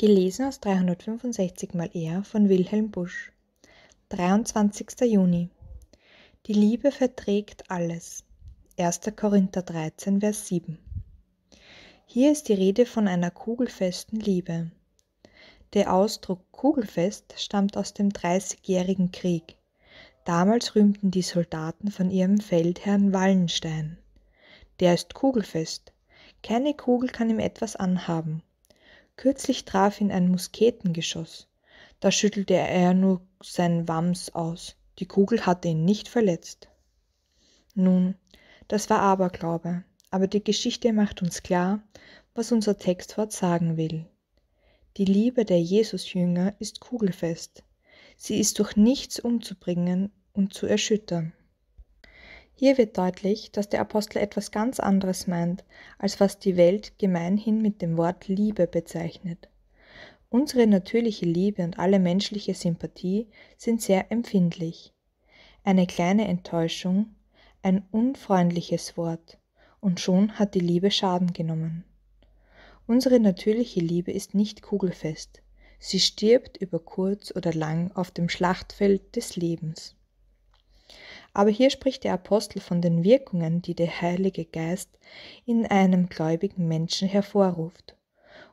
Gelesen aus 365 mal er von Wilhelm Busch. 23. Juni. Die Liebe verträgt alles. 1. Korinther 13, Vers 7. Hier ist die Rede von einer kugelfesten Liebe. Der Ausdruck kugelfest stammt aus dem Dreißigjährigen Krieg. Damals rühmten die Soldaten von ihrem Feldherrn Wallenstein. Der ist kugelfest. Keine Kugel kann ihm etwas anhaben Kürzlich traf ihn ein Musketengeschoss. Da schüttelte er nur seinen Wams aus. Die Kugel hatte ihn nicht verletzt. Nun, das war Aberglaube, aber die Geschichte macht uns klar, was unser Textwort sagen will. Die Liebe der Jesusjünger ist kugelfest. Sie ist durch nichts umzubringen und zu erschüttern. Hier wird deutlich, dass der Apostel etwas ganz anderes meint, als was die Welt gemeinhin mit dem Wort Liebe bezeichnet. Unsere natürliche Liebe und alle menschliche Sympathie sind sehr empfindlich. Eine kleine Enttäuschung, ein unfreundliches Wort, und schon hat die Liebe Schaden genommen. Unsere natürliche Liebe ist nicht kugelfest. Sie stirbt über kurz oder lang auf dem Schlachtfeld des Lebens. Aber hier spricht der Apostel von den Wirkungen, die der Heilige Geist in einem gläubigen Menschen hervorruft.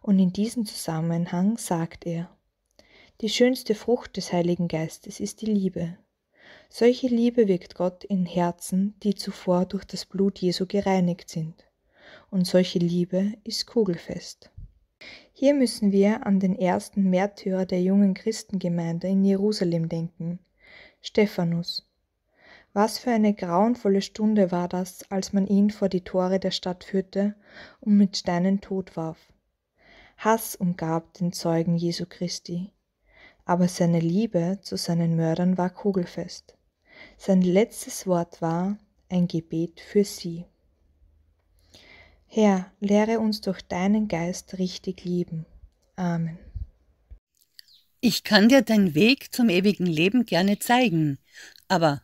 Und in diesem Zusammenhang sagt er, die schönste Frucht des Heiligen Geistes ist die Liebe. Solche Liebe wirkt Gott in Herzen, die zuvor durch das Blut Jesu gereinigt sind. Und solche Liebe ist kugelfest. Hier müssen wir an den ersten Märtyrer der jungen Christengemeinde in Jerusalem denken, Stephanus was für eine grauenvolle stunde war das als man ihn vor die tore der stadt führte und mit steinen tot warf. Hass umgab den zeugen jesu christi aber seine liebe zu seinen mördern war kugelfest sein letztes wort war ein gebet für sie herr lehre uns durch deinen geist richtig lieben amen ich kann dir deinen Weg zum ewigen Leben gerne zeigen, aber